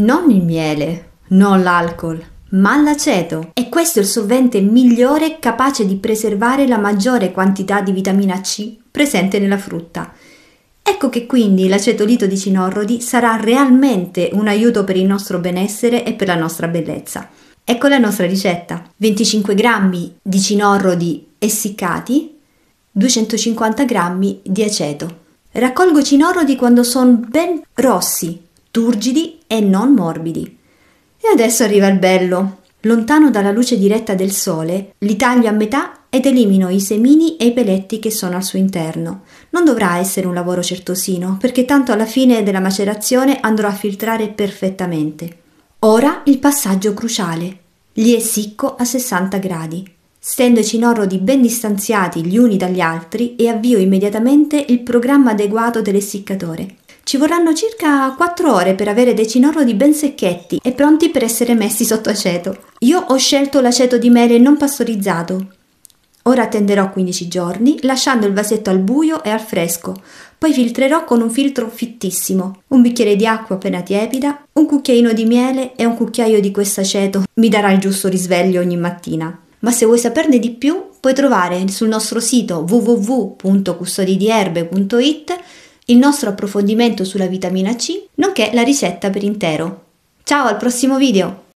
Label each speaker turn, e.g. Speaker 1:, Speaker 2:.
Speaker 1: Non il miele, non l'alcol, ma l'aceto. E questo è il solvente migliore capace di preservare la maggiore quantità di vitamina C presente nella frutta. Ecco che quindi l'acetolito di cinorrodi sarà realmente un aiuto per il nostro benessere e per la nostra bellezza. Ecco la nostra ricetta. 25 g di cinorrodi essiccati, 250 g di aceto. Raccolgo cinorrodi quando sono ben rossi, turgidi e non morbidi. E adesso arriva il bello. Lontano dalla luce diretta del sole, li taglio a metà ed elimino i semini e i peletti che sono al suo interno. Non dovrà essere un lavoro certosino, perché tanto alla fine della macerazione andrò a filtrare perfettamente. Ora il passaggio cruciale. Li essicco a 60 gradi. Stendo i cinorrodi ben distanziati gli uni dagli altri e avvio immediatamente il programma adeguato dell'essiccatore. Ci vorranno circa 4 ore per avere dei cinoroli ben secchetti e pronti per essere messi sotto aceto. Io ho scelto l'aceto di mele non pastorizzato. Ora attenderò 15 giorni lasciando il vasetto al buio e al fresco, poi filtrerò con un filtro fittissimo, un bicchiere di acqua appena tiepida, un cucchiaino di miele e un cucchiaio di quest'aceto mi darà il giusto risveglio ogni mattina. Ma se vuoi saperne di più puoi trovare sul nostro sito www.custodidierbe.it il nostro approfondimento sulla vitamina C, nonché la ricetta per intero. Ciao al prossimo video!